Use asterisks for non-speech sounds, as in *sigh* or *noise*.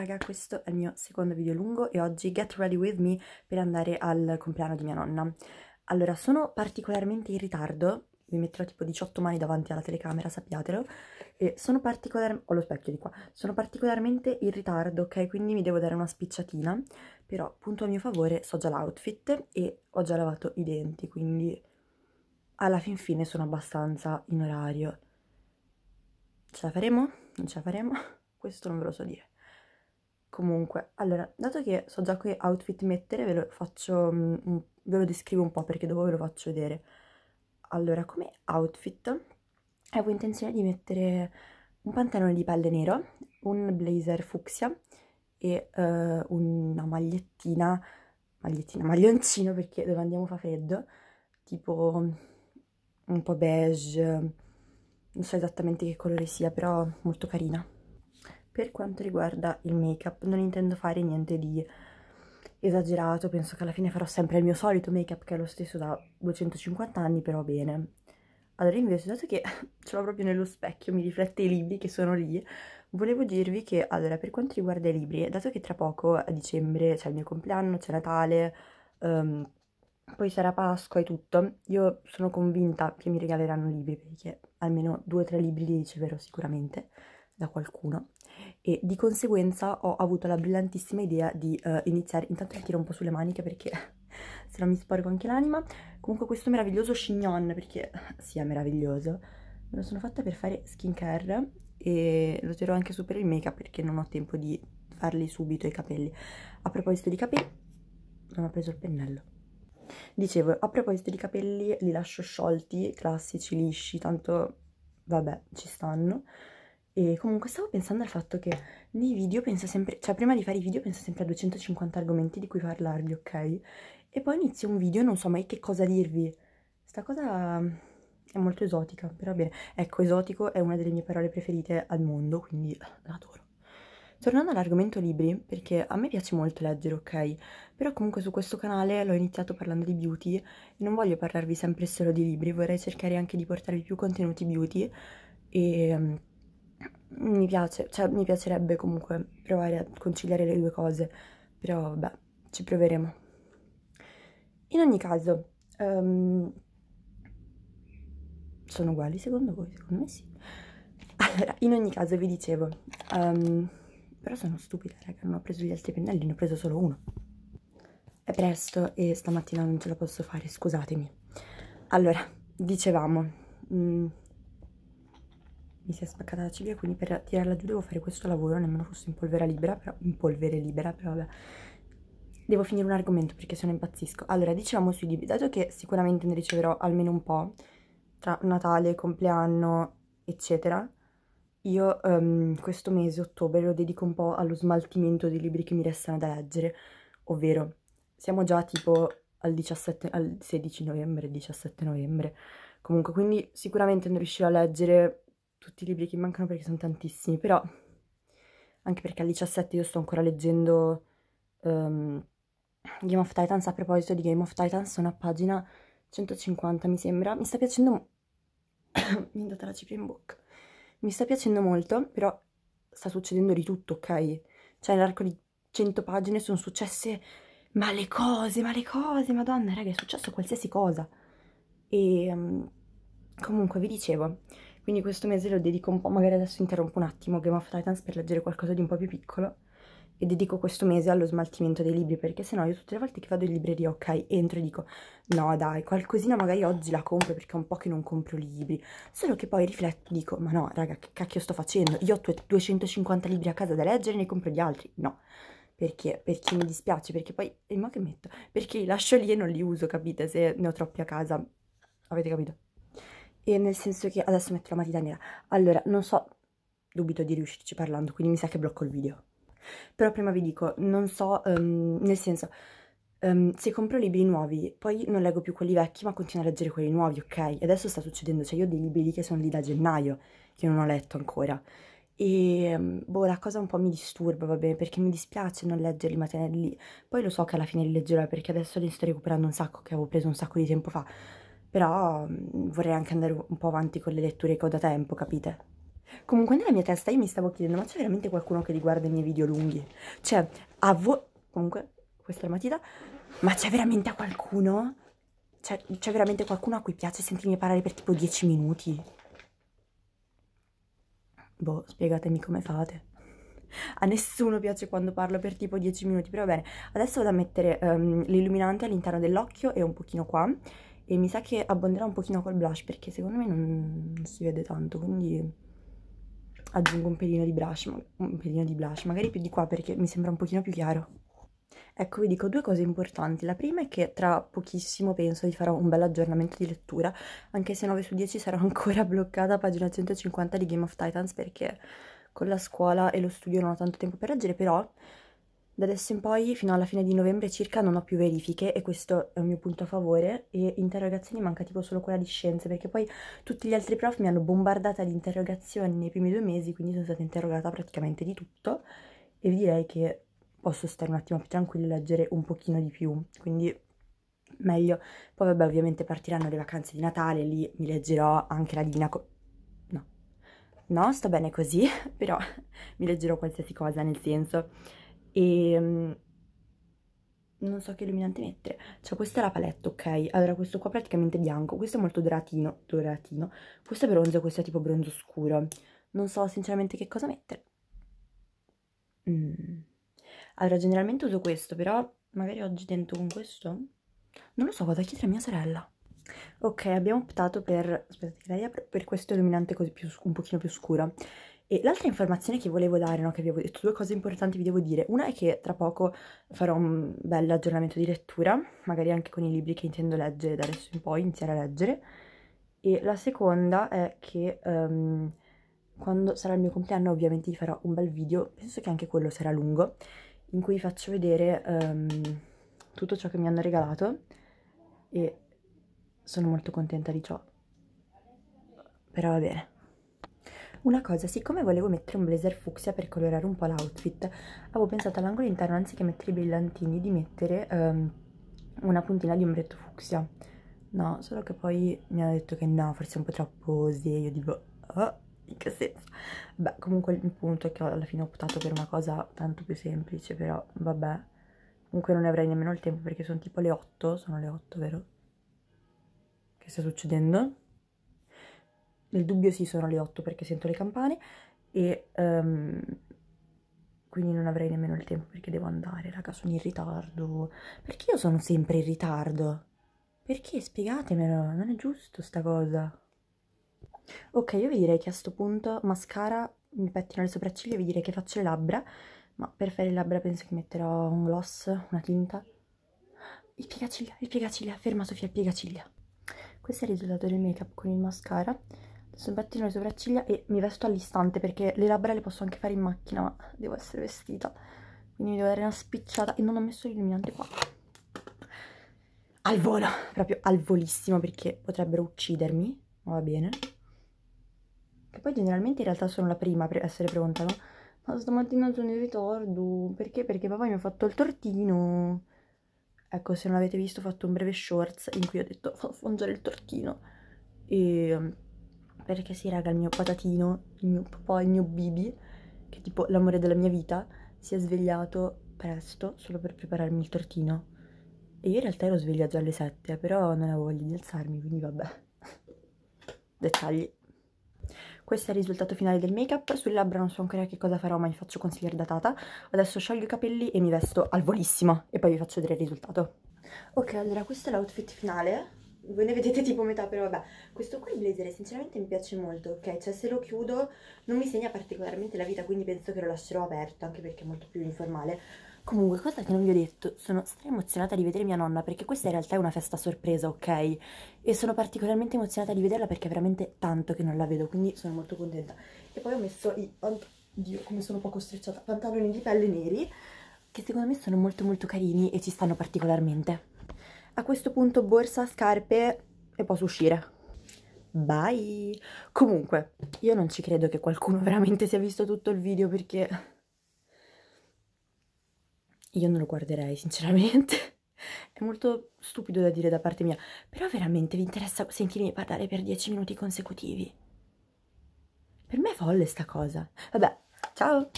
raga questo è il mio secondo video lungo e oggi get ready with me per andare al compleanno di mia nonna. Allora, sono particolarmente in ritardo, vi metterò tipo 18 mani davanti alla telecamera, sappiatelo, e sono particolarmente, ho lo specchio di qua, sono particolarmente in ritardo, ok? Quindi mi devo dare una spicciatina, però punto a mio favore so già l'outfit e ho già lavato i denti, quindi alla fin fine sono abbastanza in orario. Ce la faremo? Non ce la faremo? *laughs* Questo non ve lo so dire. Comunque, allora, dato che so già che outfit mettere, ve lo faccio, mm, ve lo descrivo un po' perché dopo ve lo faccio vedere. Allora, come outfit avevo intenzione di mettere un pantalone di pelle nero, un blazer fucsia e eh, una magliettina, magliettina, maglioncino perché dove andiamo fa freddo, tipo un po' beige, non so esattamente che colore sia, però molto carina per quanto riguarda il make up non intendo fare niente di esagerato penso che alla fine farò sempre il mio solito make up che è lo stesso da 250 anni però bene allora invece dato che *laughs* ce l'ho proprio nello specchio mi riflette i libri che sono lì volevo dirvi che allora per quanto riguarda i libri dato che tra poco a dicembre c'è il mio compleanno c'è Natale um, poi sarà Pasqua e tutto, io sono convinta che mi regaleranno libri perché almeno due o tre libri li riceverò sicuramente da qualcuno e di conseguenza ho avuto la brillantissima idea di uh, iniziare, intanto mi tiro un po' sulle maniche perché *laughs* se no mi sporco anche l'anima, comunque questo meraviglioso chignon perché sia sì, meraviglioso, me lo sono fatta per fare skincare e lo terrò anche su per il make up perché non ho tempo di farli subito i capelli, a proposito di capelli non ho preso il pennello. Dicevo, a proposito di capelli, li lascio sciolti, classici, lisci, tanto vabbè, ci stanno. E comunque stavo pensando al fatto che nei video penso sempre, cioè prima di fare i video penso sempre a 250 argomenti di cui parlarvi, ok? E poi inizio un video e non so mai che cosa dirvi. Sta cosa mm, è molto esotica, però bene. Ecco, esotico è una delle mie parole preferite al mondo, quindi l'adoro. Tornando all'argomento libri, perché a me piace molto leggere, ok? Però comunque su questo canale l'ho iniziato parlando di beauty e non voglio parlarvi sempre solo di libri, vorrei cercare anche di portarvi più contenuti beauty e mm, mi piace, cioè mi piacerebbe comunque provare a conciliare le due cose, però vabbè, ci proveremo. In ogni caso, um, sono uguali secondo voi? Secondo me sì. Allora, in ogni caso vi dicevo, um, però sono stupida, raga, non ho preso gli altri pennelli, ne ho preso solo uno. È presto e stamattina non ce la posso fare, scusatemi. Allora, dicevamo... Um, mi si è spaccata la ciglia quindi per tirarla giù devo fare questo lavoro nemmeno fosse in polvere libera però in polvere libera però vabbè devo finire un argomento perché se no impazzisco allora diciamo sui libri dato che sicuramente ne riceverò almeno un po' tra Natale, compleanno eccetera io um, questo mese, ottobre, lo dedico un po' allo smaltimento dei libri che mi restano da leggere, ovvero siamo già tipo al, 17, al 16 novembre, 17 novembre, comunque quindi sicuramente non riuscirò a leggere tutti i libri che mancano perché sono tantissimi, però anche perché al 17 io sto ancora leggendo um, Game of Titans, a proposito di Game of Titans sono a pagina 150 mi sembra, mi sta piacendo, *coughs* mi è andata la cipria in bocca, mi sta piacendo molto, però sta succedendo di tutto, ok? Cioè nell'arco di 100 pagine sono successe ma le cose, ma le cose, madonna raga è successo qualsiasi cosa e um, comunque vi dicevo quindi questo mese lo dedico un po', magari adesso interrompo un attimo Game of Titans per leggere qualcosa di un po' più piccolo e dedico questo mese allo smaltimento dei libri perché sennò io tutte le volte che vado in libreria ok entro e dico no dai qualcosina magari oggi la compro perché è un po' che non compro libri solo che poi rifletto e dico ma no raga che cacchio sto facendo io ho 250 libri a casa da leggere e ne compro gli altri no perché, perché mi dispiace perché poi e ma che metto perché li lascio lì e non li uso capite se ne ho troppi a casa avete capito e nel senso che adesso metto la matita nera allora non so dubito di riuscirci parlando quindi mi sa che blocco il video però prima vi dico non so um, nel senso um, se compro libri nuovi poi non leggo più quelli vecchi ma continuo a leggere quelli nuovi ok e adesso sta succedendo cioè io ho dei libri che sono lì da gennaio che non ho letto ancora e ehm, boh, la cosa un po' mi disturba, va bene, perché mi dispiace non leggerli, ma tenerli lì. Poi lo so che alla fine li leggerò perché adesso li sto recuperando un sacco, che avevo preso un sacco di tempo fa però mm, vorrei anche andare un po' avanti con le letture che ho da tempo, capite? Comunque nella mia testa io mi stavo chiedendo, ma c'è veramente qualcuno che riguarda i miei video lunghi? Cioè, a voi... Comunque, questa è la matita. Ma c'è veramente qualcuno? Cioè, c'è veramente qualcuno a cui piace sentirmi parlare per tipo 10 minuti? Boh, spiegatemi come fate. A nessuno piace quando parlo per tipo 10 minuti, però va bene. Adesso vado a mettere um, l'illuminante all'interno dell'occhio e un pochino qua e mi sa che abbonderà un pochino col blush perché secondo me non, non si vede tanto quindi aggiungo un pelino di blush un pelino di blush magari più di qua perché mi sembra un pochino più chiaro ecco vi dico due cose importanti la prima è che tra pochissimo penso di farò un bel aggiornamento di lettura anche se 9 su 10 sarò *laughs* ancora bloccata a pagina 150 di Game of Titans perché con la scuola e lo studio non ho tanto tempo per leggere però da adesso in poi, fino alla fine di novembre circa, non ho più verifiche e questo è un mio punto a favore. E interrogazioni manca tipo solo quella di scienze, perché poi tutti gli altri prof mi hanno bombardata di interrogazioni nei primi due mesi, quindi sono stata interrogata praticamente di tutto. E vi direi che posso stare un attimo più tranquilla e leggere un pochino di più, quindi meglio. Poi vabbè, ovviamente partiranno le vacanze di Natale, lì mi leggerò anche la Dina... No, no, sto bene così, *laughs* però mi leggerò qualsiasi cosa, nel senso e ehm, non so che illuminante mettere cioè questa è la palette ok allora questo qua praticamente bianco questo è molto doratino doratino questo è bronzo questo è tipo bronzo scuro non so sinceramente che cosa mettere mm. allora generalmente uso questo però magari oggi dentro con questo non lo so vado a chiedere a mia sorella ok abbiamo optato per aspettate che la riapro per questo illuminante così più, un pochino più scuro e l'altra informazione che volevo dare, no, che vi avevo detto, due cose importanti vi devo dire. Una è che tra poco farò un bel aggiornamento di lettura, magari anche con i libri che intendo leggere da adesso in poi, iniziare a leggere. E la seconda è che um, quando sarà il mio compleanno ovviamente vi farò un bel video, penso che anche quello sarà lungo, in cui vi faccio vedere um, tutto ciò che mi hanno regalato e sono molto contenta di ciò. Però va bene. Una cosa, siccome volevo mettere un blazer fucsia per colorare un po' l'outfit, avevo pensato all'angolo interno, anziché mettere i brillantini, di mettere um, una puntina di ombretto fucsia. No, solo che poi mi hanno detto che no, forse è un po' troppo così, e io dico, oh, in che senso? Beh, comunque il punto è che alla fine ho optato per una cosa tanto più semplice, però vabbè. Comunque non avrei nemmeno il tempo perché sono tipo le 8, sono le 8, vero? Che sta succedendo? nel dubbio sì sono le 8 perché sento le campane e um, quindi non avrei nemmeno il tempo perché devo andare, raga, sono in ritardo. Perché io sono sempre in ritardo? Perché? Spiegatemelo, non è giusto sta cosa. Ok, io vi direi che a questo punto mascara mi pettino le sopracciglia, e vi direi che faccio le labbra, ma per fare le labbra penso che metterò un gloss, una tinta. Il piegaciglia, il piegaciglia, ferma Sofia, il piegaciglia. Questo è il risultato del make-up con il mascara. Adesso battino le sopracciglia e mi vesto all'istante perché le labbra le posso anche fare in macchina, ma devo essere vestita. Quindi mi devo dare una spicciata e non ho messo l'illuminante qua. Al volo, proprio al volissimo perché potrebbero uccidermi, ma va bene. Che poi generalmente in realtà sono la prima per essere pronta, no? Ma stamattina sono in ritardo. Perché? Perché papà mi ha fatto il tortino. Ecco, se non l'avete visto ho fatto un breve shorts in cui ho detto vado a il tortino. E ehm, perché sì raga il mio patatino, il mio papà, il mio bibi, che è tipo l'amore della mia vita, si è svegliato presto solo per prepararmi il tortino. E io in realtà ero sveglia già alle 7, però non avevo voglia di alzarmi, quindi vabbè. *laughs* Dettagli. Questo è il risultato finale del make-up, sulle labbra non so ancora che cosa farò ma vi faccio consigliere datata. Adesso scioglio i capelli e mi vesto al volissimo e poi vi faccio vedere il risultato. Ok, allora questo è l'outfit finale voi ne vedete tipo metà, però vabbè. Questo qui blazer sinceramente mi piace molto, ok? Cioè se lo chiudo non mi segna particolarmente la vita, quindi penso che lo lascerò aperto, anche perché è molto più informale. Comunque, cosa che non vi ho detto, sono emozionata di vedere mia nonna, perché questa in realtà è una festa sorpresa, ok? E sono particolarmente emozionata di vederla perché è veramente tanto che non la vedo, quindi sono molto contenta. E poi ho messo i... Oddio, come sono poco strecciata! Pantaloni di pelle neri, che secondo me sono molto molto carini e ci stanno particolarmente. A questo punto borsa, scarpe e posso uscire. Bye! Comunque, io non ci credo che qualcuno *laughs* veramente sia visto tutto il video perché... Io non lo guarderei, sinceramente. È molto stupido da dire da parte mia. Però veramente vi interessa sentirmi parlare per 10 minuti consecutivi? Per me è folle sta cosa. Vabbè, ciao!